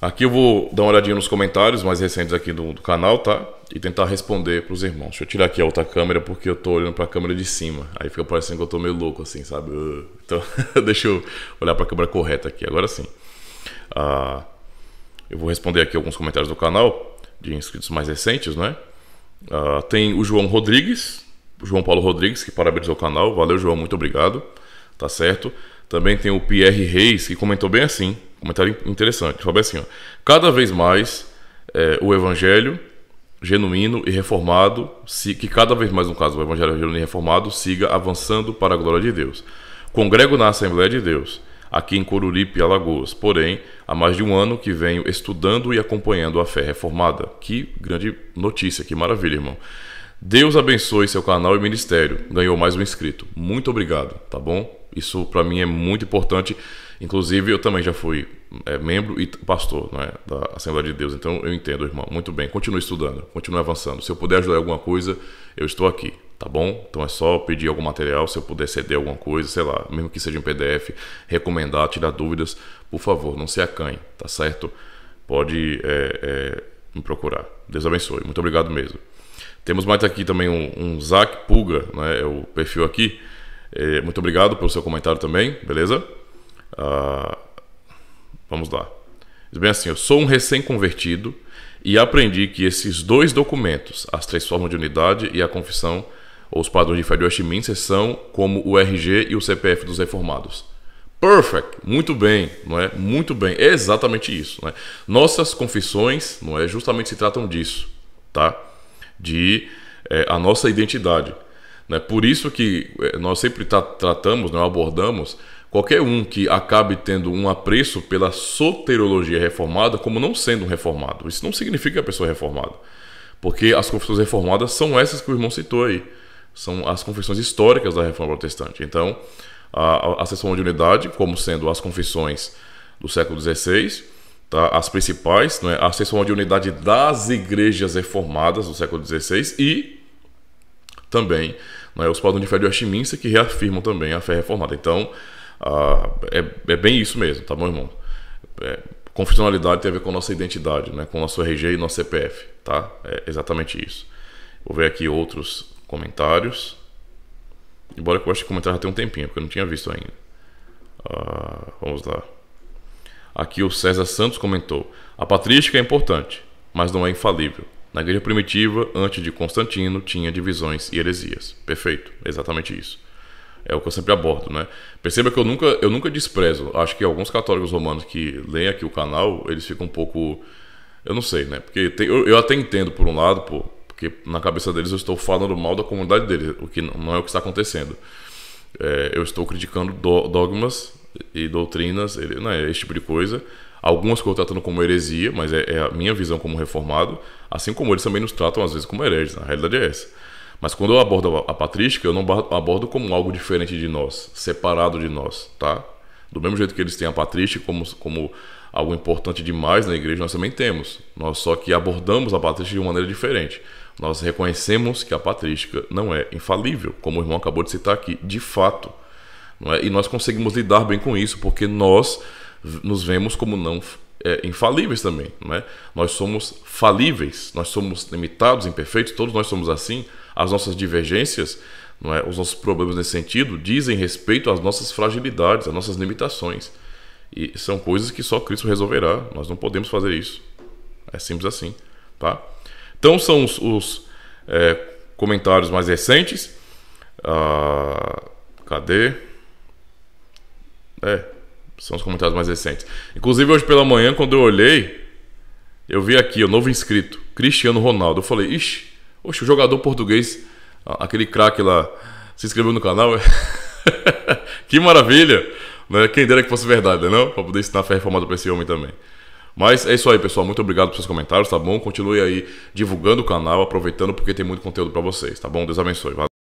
Aqui eu vou dar uma olhadinha nos comentários mais recentes aqui do, do canal, tá? E tentar responder para os irmãos. Deixa eu tirar aqui a outra câmera porque eu tô olhando para a câmera de cima. Aí fica parecendo que eu tô meio louco assim, sabe? Uh, então, deixa eu olhar para a câmera correta aqui. Agora sim. Ah, eu vou responder aqui alguns comentários do canal de inscritos mais recentes, né? Ah, tem o João Rodrigues, o João Paulo Rodrigues, que parabenizou o canal. Valeu, João, muito obrigado. Tá certo? Também tem o Pierre Reis, que comentou bem assim comentário interessante. Fala assim: ó, cada vez mais é, o evangelho genuíno e reformado, se, que cada vez mais, no caso, o evangelho genuíno e reformado siga avançando para a glória de Deus. Congrego na Assembleia de Deus, aqui em Coruripe, Alagoas, porém, há mais de um ano que venho estudando e acompanhando a fé reformada. Que grande notícia, que maravilha, irmão. Deus abençoe seu canal e ministério. Ganhou mais um inscrito. Muito obrigado, tá bom? Isso para mim é muito importante. Inclusive, eu também já fui é membro e pastor né, da Assembleia de Deus. Então eu entendo, irmão. Muito bem. Continue estudando, continue avançando. Se eu puder ajudar em alguma coisa, eu estou aqui, tá bom? Então é só pedir algum material, se eu puder ceder alguma coisa, sei lá, mesmo que seja um PDF, recomendar, tirar dúvidas, por favor, não se acanhe, tá certo? Pode é, é, me procurar. Deus abençoe. Muito obrigado mesmo. Temos mais aqui também um, um Zac Puga, né? É o perfil aqui. É, muito obrigado pelo seu comentário também, beleza? Ah, Vamos lá. Diz bem assim: eu sou um recém-convertido e aprendi que esses dois documentos, as três formas de unidade e a confissão ou os padrões de fé de Westminster, são como o RG e o CPF dos reformados. Perfect, muito bem, não é? Muito bem, é exatamente isso. Não é? Nossas confissões, não é? Justamente se tratam disso, tá? De é, a nossa identidade. é? Por isso que eh, nós sempre tra tratamos, não né? abordamos Qualquer um que acabe tendo um apreço pela soteriologia reformada como não sendo um reformado. Isso não significa que a pessoa é reformada. Porque as confissões reformadas são essas que o irmão citou aí. São as confissões históricas da reforma protestante. Então, a, a sessão de unidade, como sendo as confissões do século XVI, tá? as principais, é a sessão de unidade das igrejas reformadas do século XVI e também é os padrões de fé de Westminster que reafirmam também a fé reformada. Então, ah, é, é, bem isso mesmo, tá bom, irmão? É, confessionalidade tem a ver com a nossa identidade, né? com o nosso RG e nosso CPF, tá? É exatamente isso. Vou ver aqui outros comentários. Embora eu acho que comentário já tem um tempinho, porque eu não tinha visto ainda. Ah, vamos lá. Aqui o César Santos comentou: A patrística é importante, mas não é infalível. Na igreja primitiva, antes de Constantino, tinha divisões e heresias. Perfeito, exatamente isso. É o que eu sempre abordo, né? Perceba que eu nunca, eu nunca desprezo. Acho que alguns católicos romanos que leem aqui o canal, eles ficam um pouco. Eu não sei, né? Porque tem, eu, eu até entendo, por um lado, pô, porque na cabeça deles eu estou falando mal da comunidade deles, o que não é o que está acontecendo. É, eu estou criticando do, dogmas e doutrinas, ele, né, esse tipo de coisa. Algumas que eu estou tratando como heresia, mas é, é, a minha visão como reformado, assim como eles também nos tratam às vezes como hereges, na realidade é essa. Mas quando eu abordo a patrística, eu não abordo como algo diferente de nós, separado de nós, tá? Do mesmo jeito que eles têm a patrística como, como algo importante demais na igreja, nós também temos. Nós só que abordamos a patrística de uma maneira diferente. Nós reconhecemos que a patrística não é infalível, como o irmão acabou de citar aqui, de fato. É? E nós conseguimos lidar bem com isso, porque nós nos vemos como não é, infalíveis também. Não é? Nós somos falíveis, nós somos limitados, imperfeitos, todos nós somos assim, as nossas divergências, não é? os nossos problemas nesse sentido, dizem respeito às nossas fragilidades, às nossas limitações. E são coisas que só Cristo resolverá. Nós não podemos fazer isso. É simples assim. Tá? Então são os, os é, comentários mais recentes. Ah, cadê? É, são os comentários mais recentes. Inclusive hoje pela manhã, quando eu olhei, eu vi aqui o novo inscrito, Cristiano Ronaldo. Eu falei, ixi, Poxa, o jogador português, aquele craque lá, se inscreveu no canal. É? que maravilha! Né? Quem dera que fosse verdade, né? Não? Pra poder ensinar a fé reformada pra esse homem também. Mas é isso aí, pessoal. Muito obrigado pelos seus comentários, tá bom? Continue aí divulgando o canal, aproveitando, porque tem muito conteúdo para vocês, tá bom? Deus abençoe. Valeu.